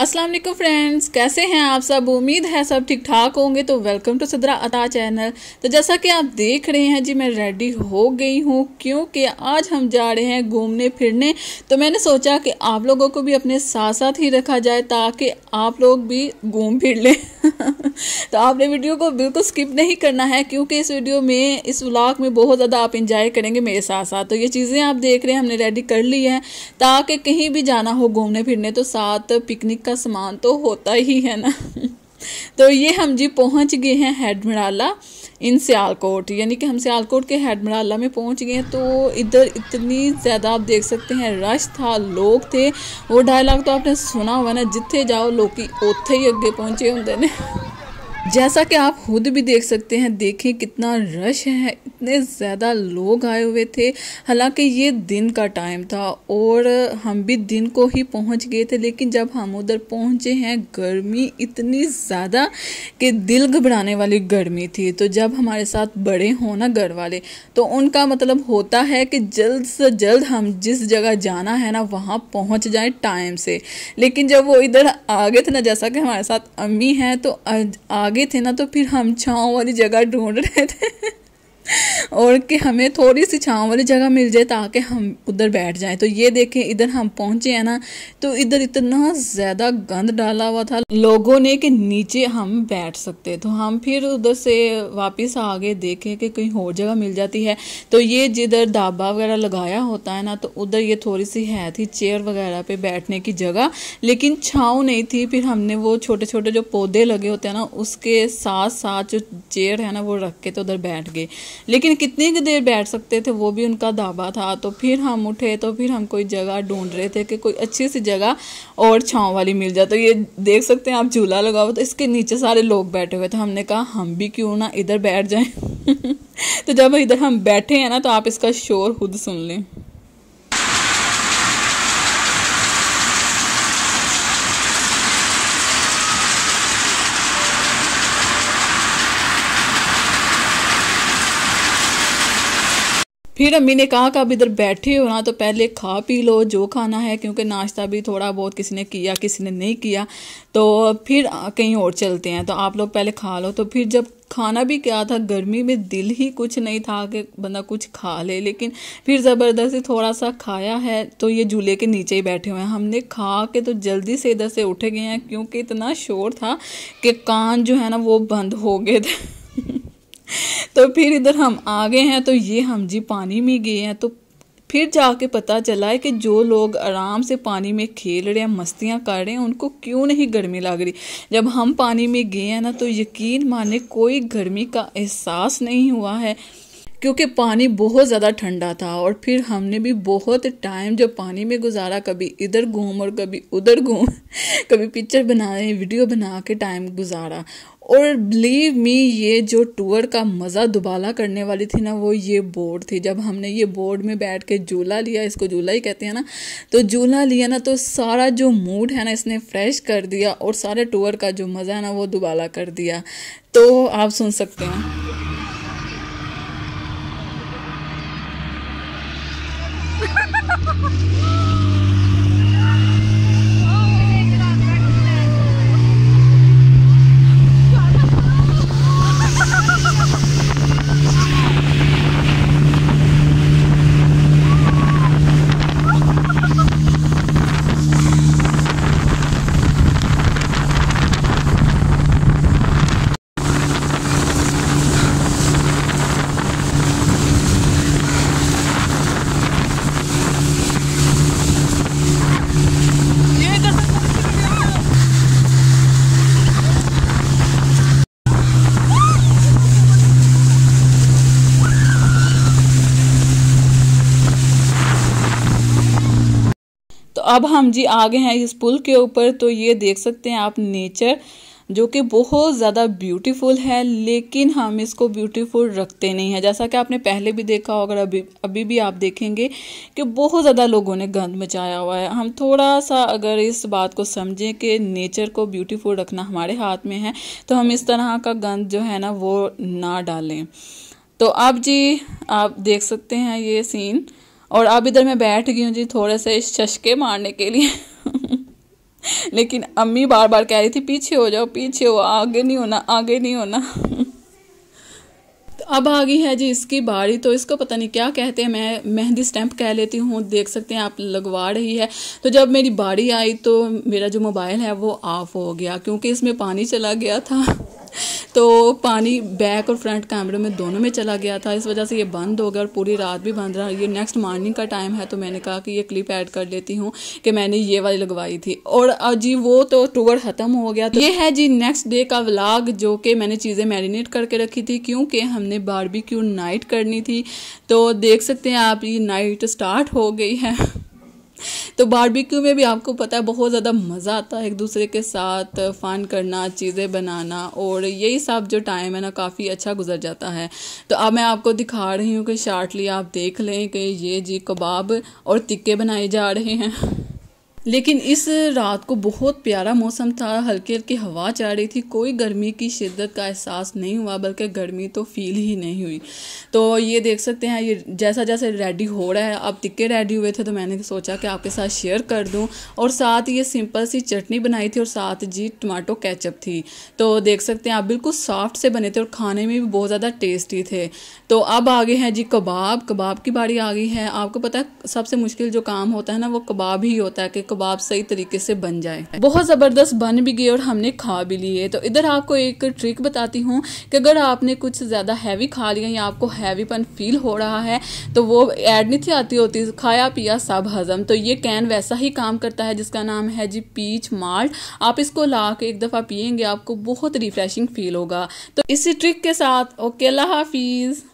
अस्सलाम वालेकुम फ्रेंड्स कैसे हैं आप सब उम्मीद है सब ठीक ठाक होंगे तो वेलकम टू सदरा अता चैनल तो जैसा कि आप देख रहे हैं जी मैं रेडी हो गई हूँ क्योंकि आज हम जा रहे हैं घूमने फिरने तो मैंने सोचा कि आप लोगों को भी अपने साथ साथ ही रखा जाए ताकि आप लोग भी घूम फिर लें तो आपने वीडियो को बिल्कुल स्किप नहीं करना है क्योंकि इस वीडियो में इस व्लाग में बहुत ज़्यादा आप इंजॉय करेंगे मेरे साथ साथ तो ये चीज़ें आप देख रहे हैं हमने रेडी कर ली है ताकि कहीं भी जाना हो घूमने फिरने तो साथ पिकनिक का सामान तो होता ही है ना तो ये हम जी पहुंच गए हैं हेडमराला इन सियालकोट यानी कि हम सियालकोट के हेडमराला में पहुंच गए हैं तो इधर इतनी ज़्यादा आप देख सकते हैं रश था लोग थे वो डायलॉग तो आपने सुना हुआ ना जिथे जाओ लोग उत्थे ही अगे पहुँचे होंगे ने जैसा कि आप खुद भी देख सकते हैं देखें कितना रश है इतने ज़्यादा लोग आए हुए थे हालांकि ये दिन का टाइम था और हम भी दिन को ही पहुंच गए थे लेकिन जब हम उधर पहुंचे हैं गर्मी इतनी ज़्यादा कि दिल घबराने वाली गर्मी थी तो जब हमारे साथ बड़े हों ना घर वाले तो उनका मतलब होता है कि जल्द से जल्द हम जिस जगह जाना है ना वहाँ पहुँच जाए टाइम से लेकिन जब वो इधर आ गए थे ना जैसा कि हमारे साथ अम्मी हैं तो आगे भागे थे ना तो फिर हम छाँव वाली जगह ढूंढ रहे थे और कि हमें थोड़ी सी छाँव वाली जगह मिल जाए ताकि हम उधर बैठ जाएं तो ये देखें इधर हम पहुँचे हैं ना तो इधर इतना ज़्यादा गंद डाला हुआ था लोगों ने कि नीचे हम बैठ सकते तो हम फिर उधर से वापस आगे देखें कि कहीं और जगह मिल जाती है तो ये जिधर ढाबा वगैरह लगाया होता है ना तो उधर ये थोड़ी सी है थी चेयर वगैरह पर बैठने की जगह लेकिन छाँव नहीं थी फिर हमने वो छोटे छोटे जो पौधे लगे होते हैं ना उसके साथ साथ जो चेयर है ना वो रख के तो उधर बैठ गए लेकिन कितनी देर बैठ सकते थे वो भी उनका दावा था तो फिर हम उठे तो फिर हम कोई जगह ढूंढ रहे थे कि कोई अच्छी सी जगह और छाँव वाली मिल जाए तो ये देख सकते हैं आप झूला लगा हुआ तो इसके नीचे सारे लोग बैठे हुए थे हमने कहा हम भी क्यों ना इधर बैठ जाएं तो जब इधर हम बैठे हैं ना तो आप इसका शोर खुद सुन लें फिर अम्मी ने कहा कि अब इधर बैठे हो ना तो पहले खा पी लो जो खाना है क्योंकि नाश्ता भी थोड़ा बहुत किसी ने किया किसी ने नहीं किया तो फिर कहीं और चलते हैं तो आप लोग पहले खा लो तो फिर जब खाना भी क्या था गर्मी में दिल ही कुछ नहीं था कि बंदा कुछ खा ले लेकिन फिर ज़बरदस्ती थोड़ा सा खाया है तो ये झूले के नीचे ही बैठे हुए हैं हमने खा के तो जल्दी से इधर से उठे गए हैं क्योंकि इतना शोर था कि कान जो है ना वो बंद हो गए थे तो फिर इधर हम आ गए हैं तो ये हम जी पानी में गए हैं तो फिर जाके पता चला है कि जो लोग आराम से पानी में खेल रहे हैं मस्तियाँ कर रहे हैं उनको क्यों नहीं गर्मी लग रही जब हम पानी में गए हैं ना तो यकीन माने कोई गर्मी का एहसास नहीं हुआ है क्योंकि पानी बहुत ज़्यादा ठंडा था और फिर हमने भी बहुत टाइम जो पानी में गुजारा कभी इधर घूम और कभी उधर घूम कभी पिक्चर बनाए वीडियो बना के टाइम गुजारा और बिलीव मी ये जो टूर का मज़ा दुबाला करने वाली थी ना वो ये बोर्ड थी जब हमने ये बोर्ड में बैठ के झूला लिया इसको झूला ही कहते हैं ना तो झूला लिया ना तो सारा जो मूड है ना इसने फ्रेश कर दिया और सारे टूर का जो मज़ा है ना वो दुबाला कर दिया तो आप सुन सकते हैं अब हम जी आ गए हैं इस पुल के ऊपर तो ये देख सकते हैं आप नेचर जो कि बहुत ज़्यादा ब्यूटीफुल है लेकिन हम इसको ब्यूटीफुल रखते नहीं है जैसा कि आपने पहले भी देखा होगा अभी अभी भी आप देखेंगे कि बहुत ज़्यादा लोगों ने गंद मचाया हुआ है हम थोड़ा सा अगर इस बात को समझें कि नेचर को ब्यूटीफुल रखना हमारे हाथ में है तो हम इस तरह का गंद जो है ना वो ना डालें तो आप जी आप देख सकते हैं ये सीन और अब इधर मैं बैठ गई हूँ जी थोड़े से चशके मारने के लिए लेकिन अम्मी बार बार कह रही थी पीछे हो जाओ पीछे हो आगे नहीं होना आगे नहीं होना तो अब आ गई है जी इसकी बारी तो इसको पता नहीं क्या कहते हैं मैं मेहंदी स्टैंप कह लेती हूँ देख सकते हैं आप लगवा रही है तो जब मेरी बारी आई तो मेरा जो मोबाइल है वो ऑफ हो गया क्योंकि इसमें पानी चला गया था तो पानी बैक और फ्रंट कैमरे में दोनों में चला गया था इस वजह से ये बंद हो गया और पूरी रात भी बंद रहा ये नेक्स्ट मॉर्निंग का टाइम है तो मैंने कहा कि ये क्लिप ऐड कर लेती हूँ कि मैंने ये वाली लगवाई थी और जी वो तो टूअर ख़त्म हो गया तो ये है जी नेक्स्ट डे का व्लाग जो कि मैंने चीज़ें मैरिनेट करके रखी थी क्योंकि हमने बारबी नाइट करनी थी तो देख सकते हैं आप ये नाइट स्टार्ट हो गई है तो बारबेक्यू में भी आपको पता है बहुत ज़्यादा मज़ा आता है एक दूसरे के साथ फ़न करना चीज़ें बनाना और यही सब जो टाइम है ना काफ़ी अच्छा गुजर जाता है तो अब मैं आपको दिखा रही हूँ कि शार्टली आप देख लें कि ये जी कबाब और तिक्के बनाए जा रहे हैं लेकिन इस रात को बहुत प्यारा मौसम था हल्की हल्की हवा चल रही थी कोई गर्मी की शिद्दत का एहसास नहीं हुआ बल्कि गर्मी तो फील ही नहीं हुई तो ये देख सकते हैं ये जैसा जैसे रेडी हो रहा है अब टिक्के रेडी हुए थे तो मैंने सोचा कि आपके साथ शेयर कर दूँ और साथ ये सिंपल सी चटनी बनाई थी और साथ जी टमाटो कैचअप थी तो देख सकते हैं आप बिल्कुल सॉफ्ट से बने थे और खाने में भी बहुत ज़्यादा टेस्टी थे तो अब आगे हैं जी कबाब कबाब की बारी आ गई है आपको पता है सबसे मुश्किल जो काम होता है ना वो कबाब ही होता है कि कबाब सही तरीके से बन जाए बहुत ज़बरदस्त बन भी गए और हमने खा भी लिए तो इधर आपको एक ट्रिक बताती हूँ कि अगर आपने कुछ ज़्यादा हैवी खा लिया या आपको हैवीपन फील हो रहा है तो वो एड नहीं थी आती होती खाया पिया सब हजम तो ये कैन वैसा ही काम करता है जिसका नाम है जी पीच माल्ट आप इसको ला के एक दफ़ा पियेंगे आपको बहुत रिफ्रेशिंग फील होगा तो इसी ट्रिक के साथ ओके अल्लाह हाफिज़